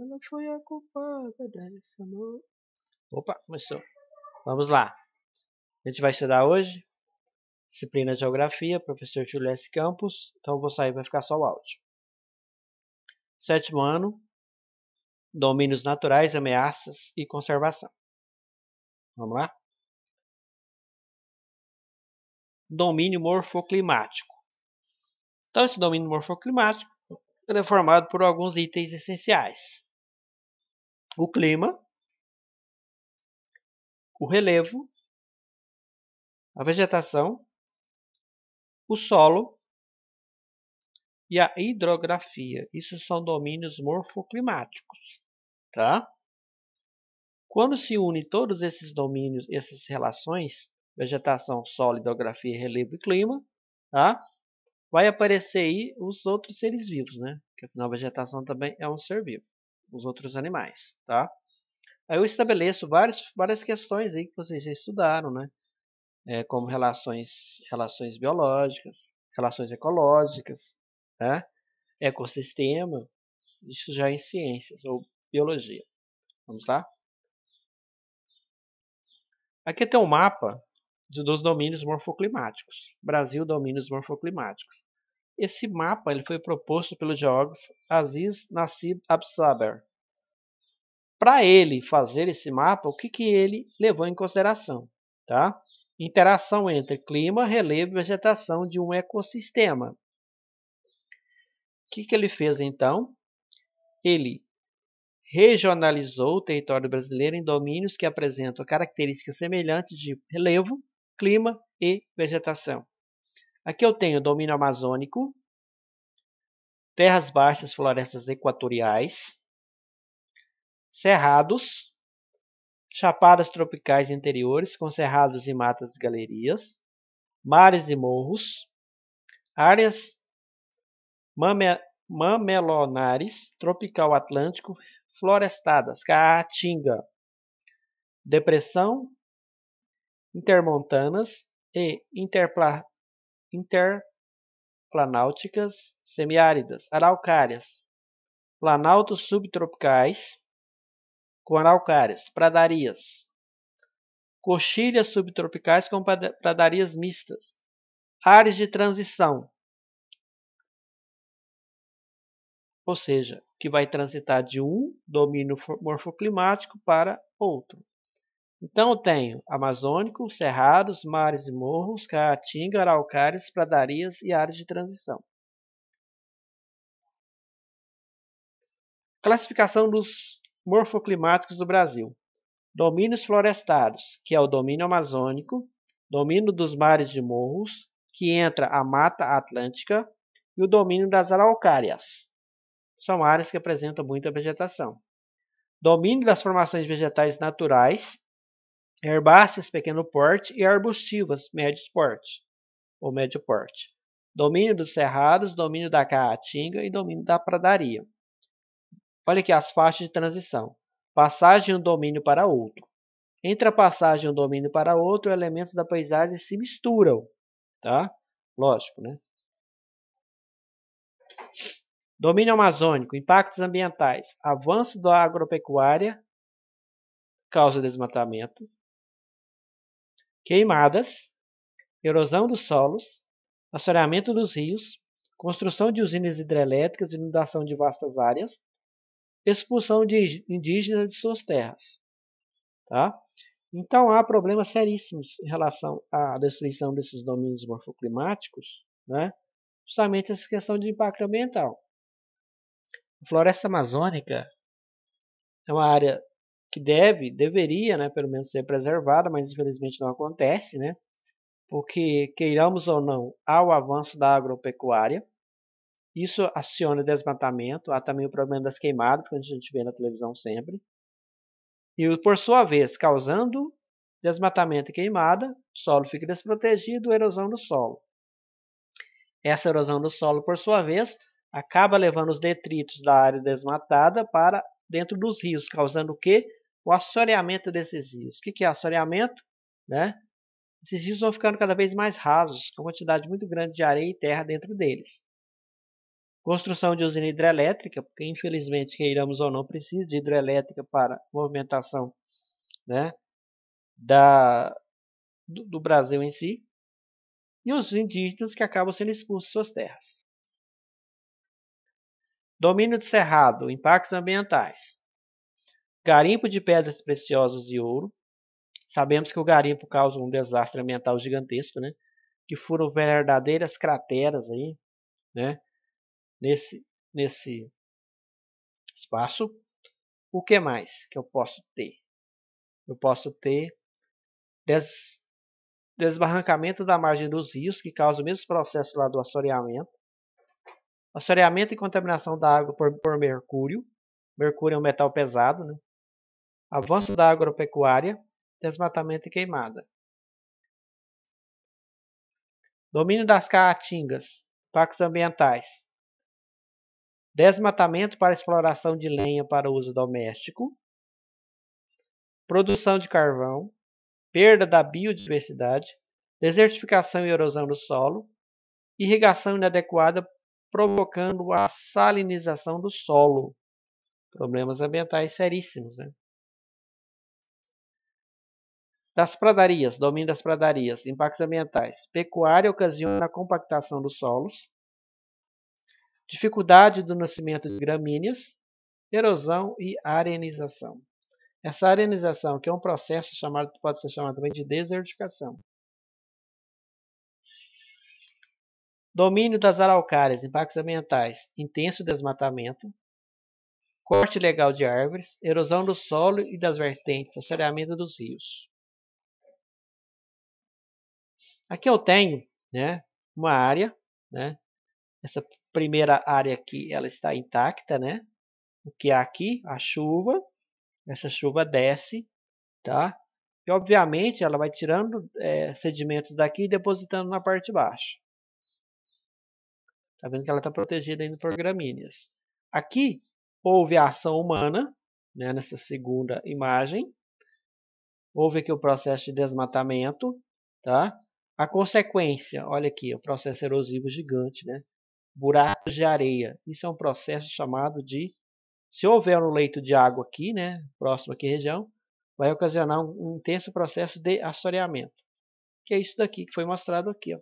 Ela foi a culpada dessa né, noite. Opa, começou. Vamos lá. A gente vai estudar hoje disciplina de Geografia, professor Júlio S. Campos. Então vou sair, vai ficar só o áudio. Sétimo ano, domínios naturais, ameaças e conservação. Vamos lá? Domínio morfoclimático. Então esse domínio morfoclimático ele é formado por alguns itens essenciais o clima, o relevo, a vegetação, o solo e a hidrografia. Isso são domínios morfoclimáticos, tá? Quando se une todos esses domínios, essas relações, vegetação, solo, hidrografia, relevo e clima, tá? Vai aparecer aí os outros seres vivos, né? Porque afinal a vegetação também é um ser vivo os outros animais, tá? Aí eu estabeleço várias, várias questões aí que vocês já estudaram, né? É, como relações, relações biológicas, relações ecológicas, né? ecossistema, isso já é em ciências ou biologia. Vamos lá? Aqui tem um mapa dos domínios morfoclimáticos. Brasil, domínios morfoclimáticos. Esse mapa ele foi proposto pelo geógrafo Aziz Nassib Absaber. Para ele fazer esse mapa, o que, que ele levou em consideração? Tá? Interação entre clima, relevo e vegetação de um ecossistema. O que, que ele fez então? Ele regionalizou o território brasileiro em domínios que apresentam características semelhantes de relevo, clima e vegetação. Aqui eu tenho domínio amazônico, terras baixas, florestas equatoriais, cerrados, chapadas tropicais interiores com cerrados e matas e galerias, mares e morros, áreas mame mamelonares, tropical atlântico, florestadas, caatinga, depressão intermontanas e interplanetárias interplanáuticas, semiáridas, araucárias, planaltos subtropicais com araucárias, pradarias, coxilhas subtropicais com pradarias mistas, áreas de transição, ou seja, que vai transitar de um domínio morfoclimático para outro. Então eu tenho Amazônico, Cerrados, Mares e Morros, Caatinga, Araucárias, Pradarias e áreas de transição. Classificação dos morfoclimáticos do Brasil. Domínios florestados, que é o domínio amazônico, domínio dos mares de morros, que entra a Mata Atlântica, e o domínio das araucárias. São áreas que apresentam muita vegetação. Domínio das formações vegetais naturais, herbáceas pequeno porte e arbustivas médio porte ou médio porte. Domínio dos cerrados, domínio da caatinga e domínio da pradaria. Olha aqui as faixas de transição. Passagem de um domínio para outro. Entre a passagem de um domínio para outro, elementos da paisagem se misturam, tá? Lógico, né? Domínio amazônico, impactos ambientais, avanço da agropecuária, causa desmatamento, queimadas, erosão dos solos, assoreamento dos rios, construção de usinas hidrelétricas, inundação de vastas áreas, expulsão de indígenas de suas terras. Tá? Então há problemas seríssimos em relação à destruição desses domínios morfoclimáticos, né? justamente essa questão de impacto ambiental. A floresta amazônica é uma área que deve, deveria, né, pelo menos ser preservada, mas infelizmente não acontece, né? Porque queiramos ou não, ao avanço da agropecuária, isso aciona o desmatamento, há também o problema das queimadas, que a gente vê na televisão sempre. E por sua vez, causando desmatamento e queimada, o solo fica desprotegido, erosão do solo. Essa erosão do solo, por sua vez, acaba levando os detritos da área desmatada para dentro dos rios, causando o que? o assoreamento desses rios. O que é assoreamento? Né? Esses rios vão ficando cada vez mais rasos, com quantidade muito grande de areia e terra dentro deles. Construção de usina hidrelétrica, porque infelizmente, queiramos ou não, precisa de hidrelétrica para movimentação né, da, do, do Brasil em si. E os indígenas que acabam sendo expulsos de suas terras. Domínio de cerrado, impactos ambientais garimpo de pedras preciosas e ouro. Sabemos que o garimpo causa um desastre ambiental gigantesco, né? Que foram verdadeiras crateras aí, né? Nesse, nesse espaço. O que mais que eu posso ter? Eu posso ter des, desbarrancamento da margem dos rios, que causa o mesmo processo lá do assoreamento. Assoreamento e contaminação da água por, por mercúrio. Mercúrio é um metal pesado, né? avanço da agropecuária, desmatamento e queimada. Domínio das caatingas, impactos ambientais. Desmatamento para exploração de lenha para uso doméstico, produção de carvão, perda da biodiversidade, desertificação e erosão do solo, irrigação inadequada provocando a salinização do solo. Problemas ambientais seríssimos. Né? Das pradarias, domínio das pradarias, impactos ambientais. Pecuária ocasiona a compactação dos solos, dificuldade do nascimento de gramíneas, erosão e arenização. Essa arenização, que é um processo chamado, pode ser chamado também de desertificação. Domínio das araucárias, impactos ambientais, intenso desmatamento, corte ilegal de árvores, erosão do solo e das vertentes, assoreamento dos rios. Aqui eu tenho né, uma área, né, essa primeira área aqui ela está intacta, né? O que há aqui? A chuva, essa chuva desce, tá? E obviamente ela vai tirando é, sedimentos daqui e depositando na parte de baixo. Tá vendo que ela está protegida ainda por gramíneas. Aqui houve a ação humana, né, nessa segunda imagem. Houve aqui o processo de desmatamento, tá? A consequência, olha aqui, o processo erosivo gigante, né? Buracos de areia. Isso é um processo chamado de, se houver um leito de água aqui, né, próximo aqui à região, vai ocasionar um intenso processo de assoreamento, que é isso daqui que foi mostrado aqui. Ó.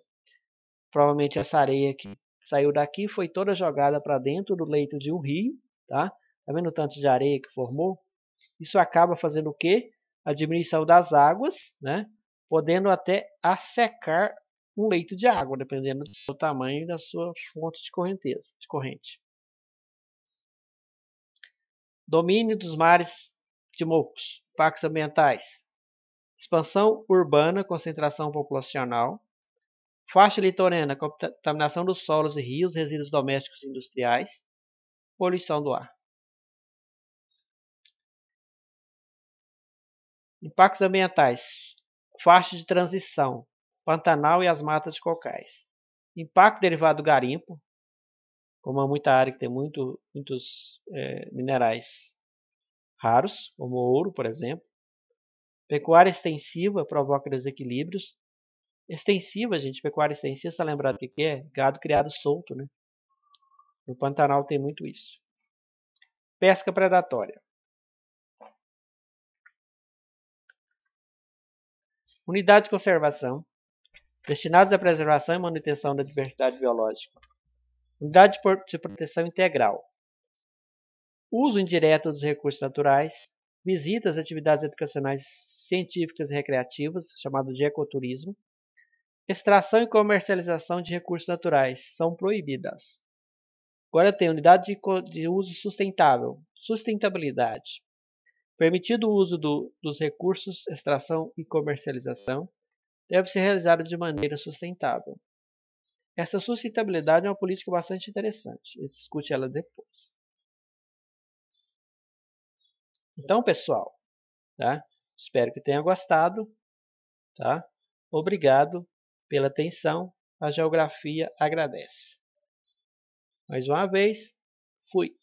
Provavelmente essa areia que saiu daqui foi toda jogada para dentro do leito de um rio, tá? Tá vendo o tanto de areia que formou? Isso acaba fazendo o quê? A diminuição das águas, né? podendo até assecar um leito de água, dependendo do seu tamanho e da sua fonte de, correnteza, de corrente. Domínio dos mares de mocos, impactos ambientais, expansão urbana, concentração populacional, faixa litorânea, contaminação dos solos e rios, resíduos domésticos e industriais, poluição do ar. Impactos ambientais: faixa de transição, Pantanal e as matas de cocais. Impacto derivado do garimpo, como há muita área que tem muito, muitos é, minerais raros, como ouro, por exemplo. Pecuária extensiva provoca desequilíbrios. Extensiva, gente, pecuária extensiva, está lembrado o que é? Gado criado solto, né? No Pantanal tem muito isso. Pesca predatória. Unidade de conservação, destinados à preservação e manutenção da diversidade biológica. Unidade de proteção integral, uso indireto dos recursos naturais, visitas, atividades educacionais, científicas e recreativas, chamado de ecoturismo. Extração e comercialização de recursos naturais são proibidas. Agora tem unidade de uso sustentável, sustentabilidade. Permitido o uso do, dos recursos, extração e comercialização, deve ser realizado de maneira sustentável. Essa sustentabilidade é uma política bastante interessante. gente discute ela depois. Então, pessoal, tá? espero que tenha gostado. Tá? Obrigado pela atenção. A geografia agradece. Mais uma vez, fui.